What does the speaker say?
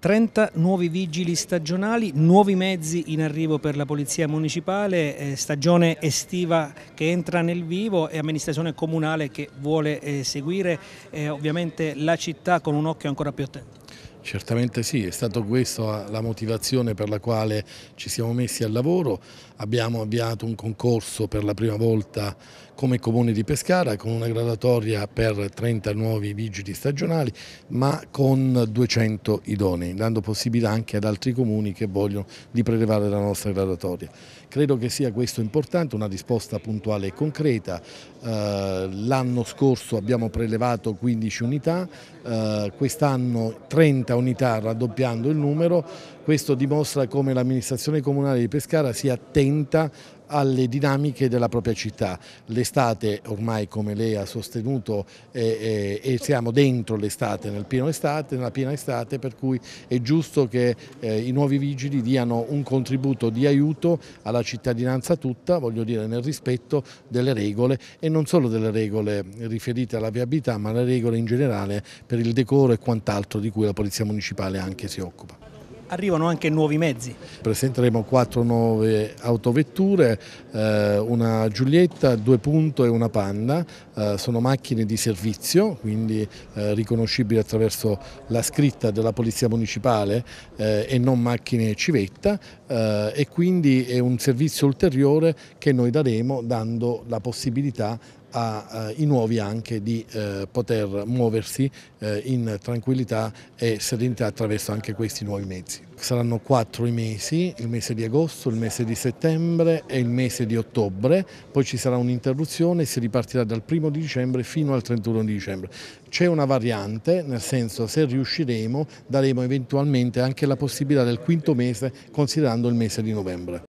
30 nuovi vigili stagionali, nuovi mezzi in arrivo per la Polizia Municipale, eh, stagione estiva che entra nel vivo e amministrazione comunale che vuole eh, seguire eh, ovviamente la città con un occhio ancora più attento. Certamente sì, è stata questa la motivazione per la quale ci siamo messi al lavoro. Abbiamo avviato un concorso per la prima volta come Comune di Pescara con una gradatoria per 30 nuovi vigili stagionali ma con 200 idonei, dando possibilità anche ad altri comuni che vogliono di prelevare la nostra gradatoria. Credo che sia questo importante, una risposta puntuale e concreta. Eh, l'anno scorso abbiamo prelevato 15 unità, eh, quest'anno 30 30 unità, raddoppiando il numero. Questo dimostra come l'amministrazione comunale di Pescara sia attenta alle dinamiche della propria città. L'estate ormai come lei ha sostenuto e eh, eh, siamo dentro l'estate, nel pieno estate, nella piena estate per cui è giusto che eh, i nuovi vigili diano un contributo di aiuto alla cittadinanza tutta, voglio dire nel rispetto delle regole e non solo delle regole riferite alla viabilità ma le regole in generale per il decoro e quant'altro di cui la Polizia Municipale anche si occupa arrivano anche nuovi mezzi. Presenteremo quattro nuove autovetture, eh, una Giulietta, due Punto e una Panda, eh, sono macchine di servizio, quindi eh, riconoscibili attraverso la scritta della Polizia Municipale eh, e non macchine civetta eh, e quindi è un servizio ulteriore che noi daremo dando la possibilità ai eh, nuovi anche di eh, poter muoversi eh, in tranquillità e serenità attraverso anche questi nuovi mezzi. Saranno quattro i mesi, il mese di agosto, il mese di settembre e il mese di ottobre, poi ci sarà un'interruzione e si ripartirà dal primo di dicembre fino al 31 di dicembre. C'è una variante, nel senso se riusciremo daremo eventualmente anche la possibilità del quinto mese considerando il mese di novembre.